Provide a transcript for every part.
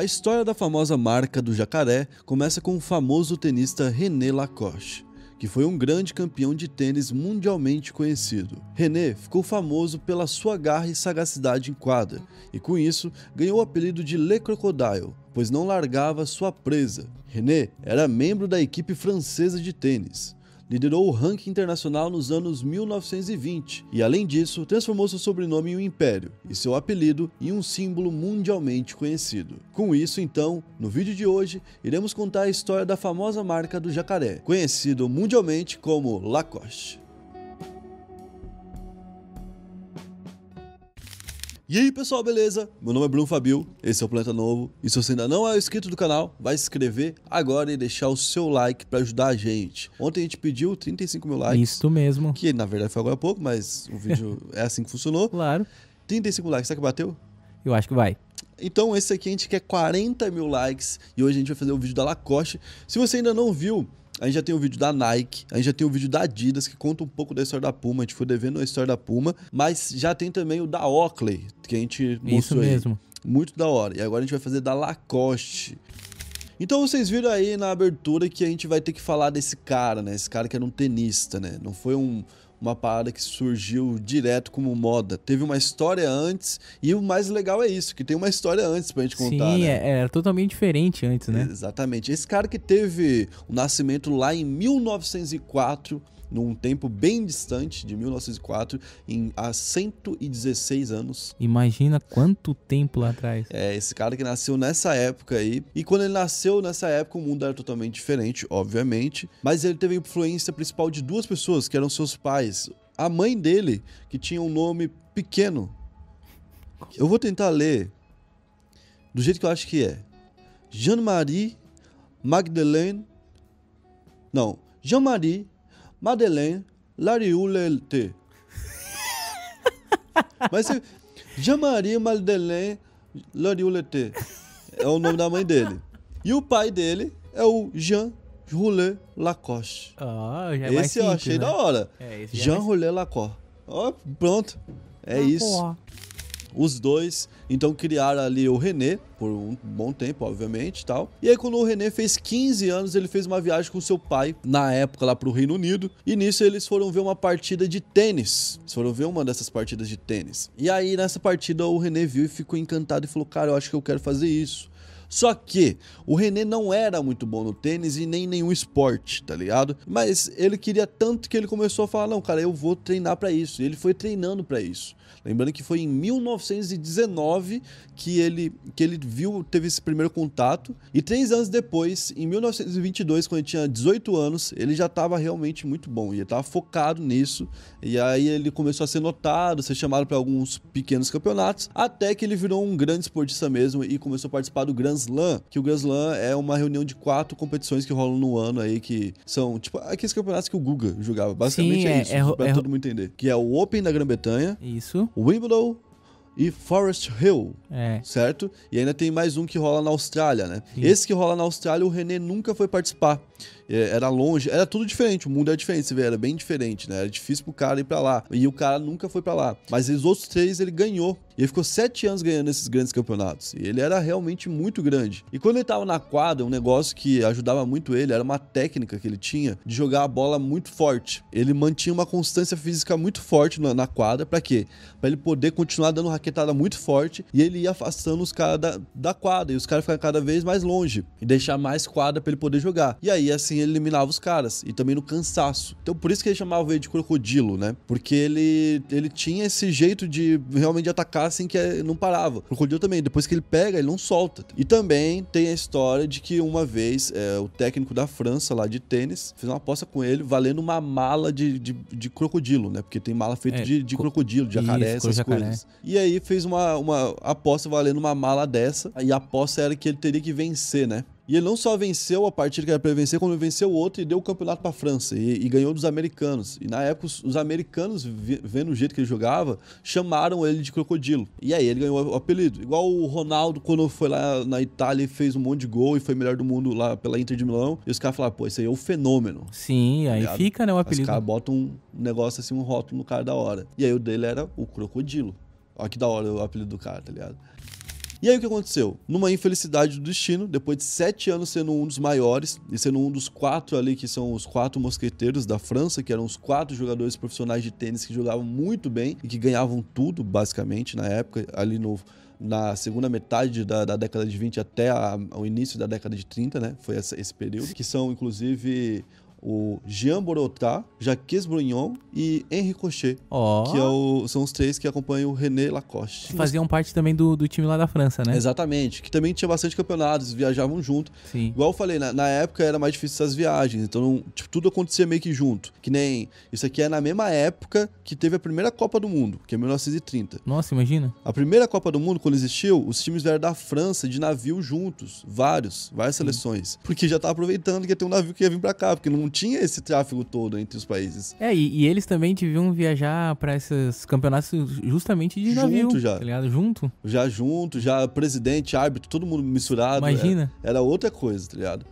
A história da famosa marca do jacaré começa com o famoso tenista René Lacoste que foi um grande campeão de tênis mundialmente conhecido. René ficou famoso pela sua garra e sagacidade em quadra, e com isso ganhou o apelido de Le Crocodile, pois não largava sua presa. René era membro da equipe francesa de tênis liderou o ranking internacional nos anos 1920 e, além disso, transformou seu sobrenome em um império e seu apelido em um símbolo mundialmente conhecido. Com isso, então, no vídeo de hoje, iremos contar a história da famosa marca do jacaré, conhecido mundialmente como Lacoste. E aí pessoal, beleza? Meu nome é Bruno Fabio, esse é o Planeta Novo, e se você ainda não é inscrito do canal, vai se inscrever agora e deixar o seu like para ajudar a gente. Ontem a gente pediu 35 mil likes. Isso mesmo. Que na verdade foi agora há pouco, mas o vídeo é assim que funcionou. Claro. 35 likes, será que bateu? Eu acho que vai. Então esse aqui a gente quer 40 mil likes e hoje a gente vai fazer o vídeo da Lacoste. Se você ainda não viu, a gente já tem o um vídeo da Nike, a gente já tem o um vídeo da Adidas, que conta um pouco da história da Puma. A gente foi devendo a história da Puma, mas já tem também o da Oakley, que a gente mostrou Isso mesmo. Aí. Muito da hora. E agora a gente vai fazer da Lacoste. Então vocês viram aí na abertura que a gente vai ter que falar desse cara, né? Esse cara que era um tenista, né? Não foi um, uma parada que surgiu direto como moda. Teve uma história antes, e o mais legal é isso, que tem uma história antes pra gente contar. Sim, né? É, é, era totalmente diferente antes, né? Exatamente. Esse cara que teve o nascimento lá em 1904 num tempo bem distante, de 1904, em, há 116 anos. Imagina quanto tempo lá atrás. É, esse cara que nasceu nessa época aí. E quando ele nasceu nessa época, o mundo era totalmente diferente, obviamente. Mas ele teve a influência principal de duas pessoas, que eram seus pais. A mãe dele, que tinha um nome pequeno. Eu vou tentar ler do jeito que eu acho que é. Jean-Marie Magdalene. Não, Jean-Marie Madeleine Larioulette. Mas se. Jean-Marie Madeleine Larioulette é o nome da mãe dele. E o pai dele é o Jean Roulet Lacoste. Oh, já é esse eu simples, achei né? da hora. É, é Jean é mais... Roulet Lacoste. Ó, oh, pronto. É ah, isso. Porra os dois. Então criaram ali o René, por um bom tempo, obviamente, tal. E aí quando o René fez 15 anos, ele fez uma viagem com seu pai, na época lá pro Reino Unido, e nisso eles foram ver uma partida de tênis. Eles foram ver uma dessas partidas de tênis. E aí nessa partida o René viu e ficou encantado e falou: "Cara, eu acho que eu quero fazer isso". Só que o René não era muito bom no tênis e nem nenhum esporte, tá ligado? Mas ele queria tanto que ele começou a falar: não, cara, eu vou treinar para isso. E ele foi treinando para isso. Lembrando que foi em 1919 que ele, que ele viu, teve esse primeiro contato. E três anos depois, em 1922, quando ele tinha 18 anos, ele já estava realmente muito bom. E ele estava focado nisso. E aí ele começou a ser notado, ser chamado para alguns pequenos campeonatos, até que ele virou um grande esportista mesmo e começou a participar do Grand Slam, que o Grand Slam é uma reunião de quatro competições que rolam no ano aí, que são, tipo, aqueles campeonatos que o Guga jogava. Basicamente Sim, é, é, isso, é, pra é, todo mundo entender. Que é o Open da Grã-Bretanha. Isso. O Wimbledon, e Forest Hill, é. certo? E ainda tem mais um que rola na Austrália, né? Sim. Esse que rola na Austrália, o René nunca foi participar. É, era longe, era tudo diferente, o mundo era diferente, você vê, era bem diferente, né? Era difícil pro cara ir pra lá. E o cara nunca foi pra lá. Mas os outros três ele ganhou. E ele ficou sete anos ganhando esses grandes campeonatos. E ele era realmente muito grande. E quando ele tava na quadra, um negócio que ajudava muito ele era uma técnica que ele tinha de jogar a bola muito forte. Ele mantinha uma constância física muito forte na, na quadra, para quê? Pra ele poder continuar dando raquetada muito forte e ele ia afastando os caras da, da quadra. E os caras ficavam cada vez mais longe e deixar mais quadra para ele poder jogar. E aí, assim, ele eliminava os caras. E também no cansaço. Então por isso que ele chamava ele de crocodilo, né? Porque ele, ele tinha esse jeito de realmente atacar assim que eh, não parava. O crocodilo também, depois que ele pega, ele não solta. E também tem a história de que uma vez é, o técnico da França lá de tênis fez uma aposta com ele valendo uma mala de, de, de crocodilo, né? Porque tem mala feita é, de, de crocodilo, de jacaré, isso, essas jacaré. coisas. E aí fez uma, uma aposta valendo uma mala dessa. E a aposta era que ele teria que vencer, né? E ele não só venceu a partida que era para vencer, como ele venceu outro e deu o campeonato para a França. E, e, ganhou dos americanos. E na época, os, os americanos, vendo o jeito que ele jogava, chamaram ele de crocodilo. E aí ele ganhou o apelido. Igual o Ronaldo, quando foi lá na Itália e fez um monte de gol e foi melhor do mundo lá pela Inter de Milão. E os caras falaram, pô, esse aí é o fenômeno. Sim, aí ligado? fica, né, o apelido. Os caras botam um negócio assim, um rótulo no cara da hora. E aí o dele era o crocodilo. Olha que da hora o apelido do cara, tá ligado? E aí o que aconteceu? Numa infelicidade do destino, depois de sete anos sendo um dos maiores e sendo um dos quatro ali que são os quatro mosqueteiros da França, que eram os quatro jogadores profissionais de tênis que jogavam muito bem e que ganhavam tudo, basicamente, na época, ali no na segunda metade da, da, década de 20 até a, início da década de 30, né? Foi essa, esse período. Que são, inclusive, o Jean Borotá, Jaques Brunhon e Henri Cochet. Oh. Que é o, são os três que acompanham o René Lacoste. Que faziam parte também do, do time lá da França, né? Exatamente. Que também tinha bastante campeonatos, viajavam junto. Sim. Igual eu falei, na, na época era mais difícil essas viagens, então não, tipo, tudo acontecia meio que junto. Que nem isso aqui é na mesma época que teve a primeira Copa do Mundo, que é 1930. Nossa, imagina. A primeira Copa do Mundo, quando existiu, os times vieram da França de navio juntos, vários, várias Sim. seleções. Porque já tava aproveitando que ia ter um navio que ia vir pra cá, porque não tinha esse tráfego todo entre os países. É, e, e eles também deviam viajar para esses campeonatos justamente de navio. Junto já. Tá ligado? Junto. Já junto, já presidente, árbitro, todo mundo misturado. Imagina. Era, é, era outra coisa, tá ligado?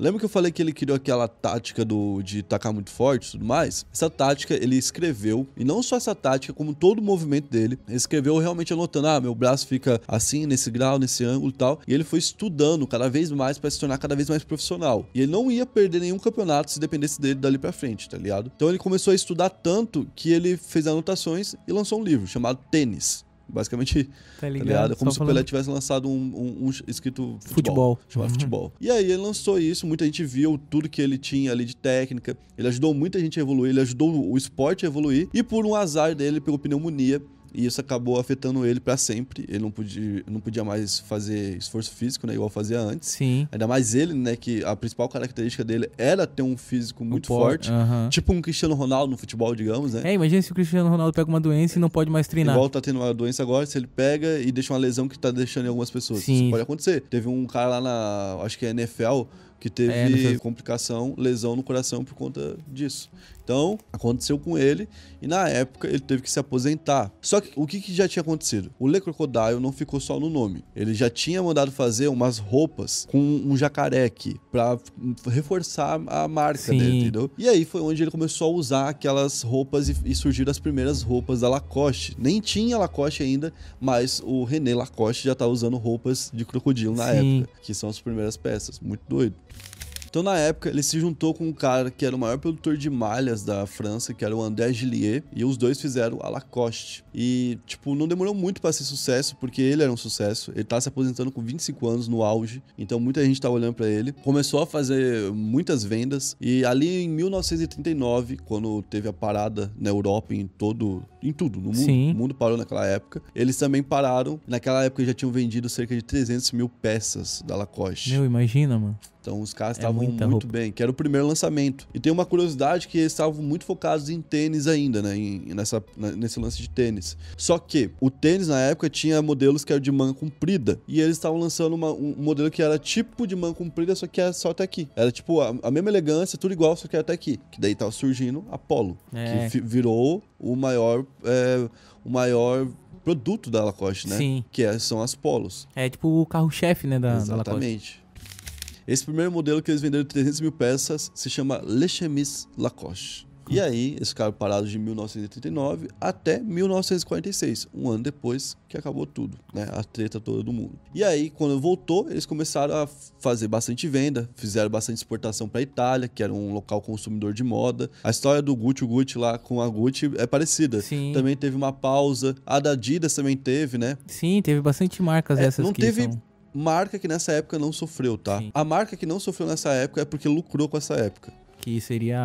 Lembra que eu falei que ele criou aquela tática do, de tacar muito forte e tudo mais? Essa tática ele escreveu, e não só essa tática, como todo o movimento dele, ele escreveu realmente anotando: ah, meu braço fica assim, nesse grau, nesse ângulo e tal. E ele foi estudando cada vez mais para se tornar cada vez mais profissional. E ele não ia perder nenhum campeonato se dependesse dele dali para frente, tá ligado? Então ele começou a estudar tanto que ele fez anotações e lançou um livro chamado Tênis. Basicamente, tá, tá ligado? Tá ligado? Como Só se o Pelé tivesse lançado um, um, um escrito futebol, futebol. chamado uhum. futebol. E aí ele lançou isso, muita gente viu tudo que ele tinha ali de técnica, ele ajudou muita gente a evoluir, ele ajudou o esporte a evoluir, e por um azar dele, pegou pneumonia e isso acabou afetando ele para sempre. Ele não podia, não podia mais fazer esforço físico, né, igual fazia antes. Sim. Ainda mais ele, né, que a principal característica dele era ter um físico muito por... forte, tipo um Cristiano Ronaldo no futebol, digamos, né? É, imagina se o Cristiano Ronaldo pega uma doença e não pode mais treinar. Igual tá tendo uma doença agora, se ele pega e deixa uma lesão que tá deixando em algumas pessoas. Sim. Isso pode acontecer. Teve um cara lá na, acho que é NFL, que teve é, complicação, lesão no coração por conta disso. Então, aconteceu com ele e na época ele teve que se aposentar. Só que o que, que já tinha acontecido? O Le Crocodile não ficou só no nome. Ele já tinha mandado fazer umas roupas com um jacaré aqui para reforçar a marca Sim. dele, entendeu? E aí foi onde ele começou a usar aquelas roupas e, e surgiram as primeiras roupas da Lacoste. Nem tinha Lacoste ainda, mas o René Lacoste já tá usando roupas de crocodilo na Sim. época, que são as primeiras peças. Muito doido. Então, na época, ele se juntou com um cara que era o maior produtor de malhas da França, que era o André Gillier, e os dois fizeram a Lacoste. E, tipo, não demorou muito para ser sucesso, porque ele era um sucesso. Ele tá se aposentando com 25 anos no auge, então muita gente tá olhando para ele. Começou a fazer muitas vendas, e ali em 1939, quando teve a parada na Europa em todo em tudo, no mundo. Sim. O mundo parou naquela época. Eles também pararam. Naquela época já tinham vendido cerca de 300 mil peças da Lacoste. Meu, imagina, mano. Então os caras é estavam é muito roupa. bem, que era o primeiro lançamento. E tem uma curiosidade que eles estavam muito focados em tênis ainda, né? Em, nessa, na, nesse lance de tênis. Só que o tênis na época tinha modelos que eram de manga comprida. E eles estavam lançando uma, um modelo que era tipo de manga comprida, só que era é só até aqui. Era tipo a, a mesma elegância, tudo igual, só que era é até aqui. Que daí tava surgindo Apolo. É. Que virou o maior, é, o maior produto da Lacoste, né? Sim. Que é, são as polos. É tipo o carro-chefe, né, da, Exatamente. da Lacoste. Esse primeiro modelo que eles venderam 300 mil peças se chama Le Chemise Lacoste. E aí, eles ficaram parados de 1939 até 1946, um ano depois que acabou tudo, né? A treta toda do mundo. E aí, quando voltou, eles começaram a fazer bastante venda, fizeram bastante exportação para Itália, que era um local consumidor de moda. A história do Gucci, o Gucci lá com a Gucci é parecida. Sim. Também teve uma pausa. A da Adidas também teve, né? Sim, teve bastante marcas é, essas não que teve... São marca que nessa época não sofreu, tá? Sim. A marca que não sofreu nessa época é porque lucrou com essa época. Que seria é,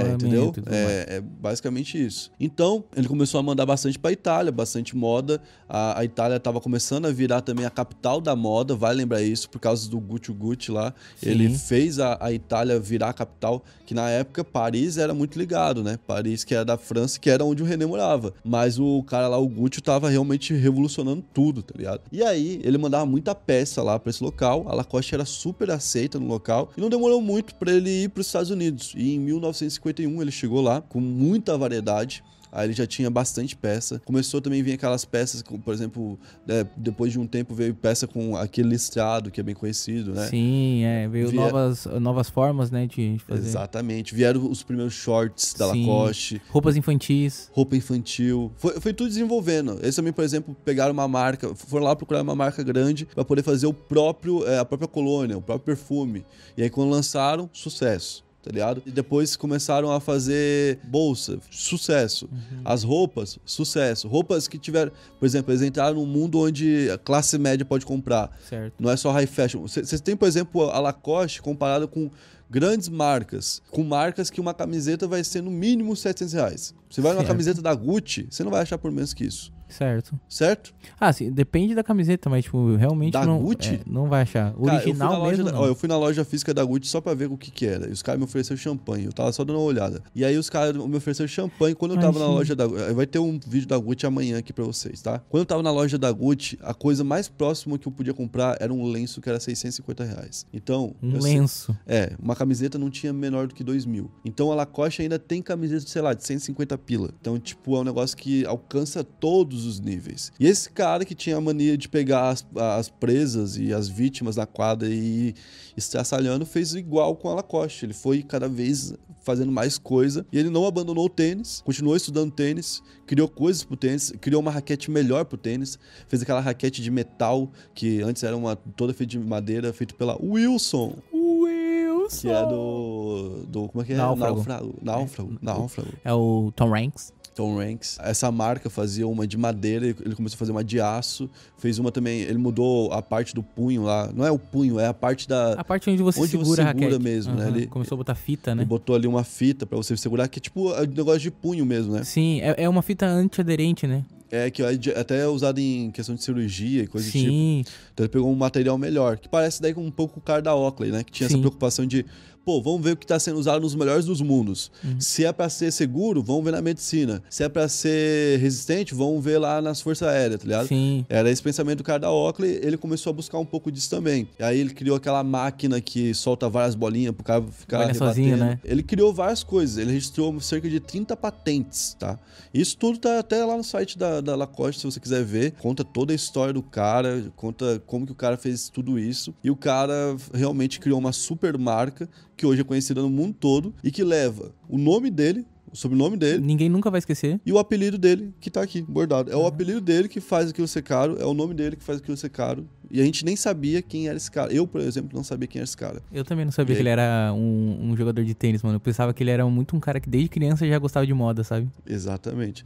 armamento. É, entendeu? É, é, basicamente isso. Então, ele começou a mandar bastante pra Itália, bastante moda. A, a Itália estava começando a virar também a capital da moda, vai lembrar isso, por causa do Gucci Gucci lá. Sim. Ele fez a, a Itália virar a capital, que na época Paris era muito ligado, né? Paris, que era da França, que era onde o René morava. Mas o cara lá, o Gucci, tava realmente revolucionando tudo, tá ligado? E aí, ele mandava muita peça lá para esse local. A Lacoste era super aceita no local. E não demorou muito para ele ir para os Estados Unidos. Unidos. E em 1951 ele chegou lá com muita variedade. Aí ele já tinha bastante peça. Começou também a vir aquelas peças, por exemplo, é, depois de um tempo veio peça com aquele listrado, que é bem conhecido, né? Sim, é. Veio Vier... novas, novas formas, né, de fazer. Exatamente. Vieram os primeiros shorts da Sim. Lacoste. Roupas infantis. Roupa infantil. Foi, foi tudo desenvolvendo. Eles também, por exemplo, pegaram uma marca, foram lá procurar uma marca grande para poder fazer o próprio, é, a própria colônia, o próprio perfume. E aí quando lançaram, sucesso tá ligado? E depois começaram a fazer bolsa, sucesso. Uhum. As roupas, sucesso. Roupas que tiveram. Por exemplo, eles entraram num mundo onde a classe média pode comprar. Certo. Não é só high fashion. Vocês têm, por exemplo, a Lacoste comparada com grandes marcas, com marcas que uma camiseta vai ser no mínimo 700 reais. Você vai certo. numa camiseta da Gucci, você não vai achar por menos que isso. Certo. Certo? Ah, sim, depende da camiseta, mas, tipo, realmente da não, Gucci? É, não vai achar. Cara, Original mesmo da, não. Ó, eu fui na loja física da Gucci só pra ver o que que era. E os caras me ofereceram champanhe. Eu tava só dando uma olhada. E aí os caras me ofereceram champanhe. Quando eu tava Ai, na loja da... Vai ter um vídeo da Gucci amanhã aqui pra vocês, tá? Quando eu tava na loja da Gucci, a coisa mais próxima que eu podia comprar era um lenço que era 650 reais. Então... Um assim, lenço? Sei, é. Uma camiseta não tinha menor do que 2 mil. Então a Lacoste ainda tem camiseta, sei lá, de 150 pila. Então, tipo, é um negócio que alcança todos todos os níveis. E esse cara que tinha a mania de pegar as, as presas e as vítimas na quadra e estraçalhando, fez igual com a Lacoste. Ele foi cada vez fazendo mais coisa e ele não abandonou o tênis, continuou estudando tênis, criou coisas pro tênis, criou uma raquete melhor pro tênis, fez aquela raquete de metal que antes era uma toda feita de madeira, feita pela Wilson. Wilson! Que é do. do como é que é? Náufrago. Náufrago. Náufrago. É, Náufrago. É o Tom Ranks. Tom Ranks. Essa marca fazia uma de madeira, ele começou a fazer uma de aço, fez uma também, ele mudou a parte do punho lá, não é o punho, é a parte da... A parte onde você onde segura, você segura mesmo, uhum, né? Ele começou a botar fita, né? Ele botou ali uma fita para você segurar, que é tipo é um negócio de punho mesmo, né? Sim, é, é uma fita antiaderente, né? É, que até é usado em questão de cirurgia e coisa Sim. do tipo. Então ele pegou um material melhor, que parece daí um pouco o cara da Oakley, né? Que tinha Sim. essa preocupação de, pô, vamos ver o que está sendo usado nos melhores dos mundos. Uhum. Se é para ser seguro, vamos ver na medicina. Se é para ser resistente, vamos ver lá nas Forças Aéreas, tá ligado? Sim. Era esse pensamento do cara da Oakley, ele começou a buscar um pouco disso também. E aí ele criou aquela máquina que solta várias bolinhas pro cara ficar rebatendo. Sozinho, né? Ele criou várias coisas, ele registrou cerca de 30 patentes, tá? Isso tudo tá até lá no site da, da Lacoste, se você quiser ver. Conta toda a história do cara, conta como que o cara fez tudo isso. E o cara realmente criou uma super marca que hoje é conhecida no mundo todo e que leva o nome dele o sobrenome dele. Ninguém nunca vai esquecer. E o apelido dele, que tá aqui, bordado. É uhum. o ah. apelido dele que faz aquilo ser caro, é o nome dele que faz aquilo ser caro. E a gente nem sabia quem era esse cara. Eu, por exemplo, não sabia quem era esse cara. Eu também não sabia e que ele era um, um, jogador de tênis, mano. Eu pensava que ele era muito um cara que desde criança já gostava de moda, sabe? Exatamente.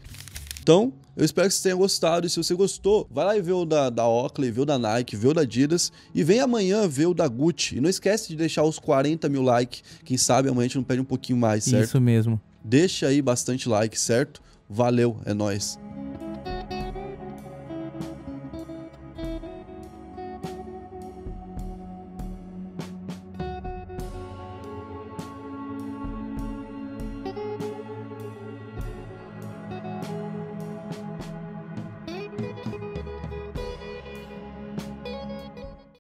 Então, eu espero que vocês tenham gostado. E se você gostou, vai lá e vê o da, da Oakley, vê o da Nike, vê o da Adidas. E vem amanhã ver o da Gucci. E não esquece de deixar os 40 mil likes. Quem sabe amanhã a gente não pede um pouquinho mais, certo? Isso mesmo. Deixa aí bastante like, certo? Valeu, é nóis.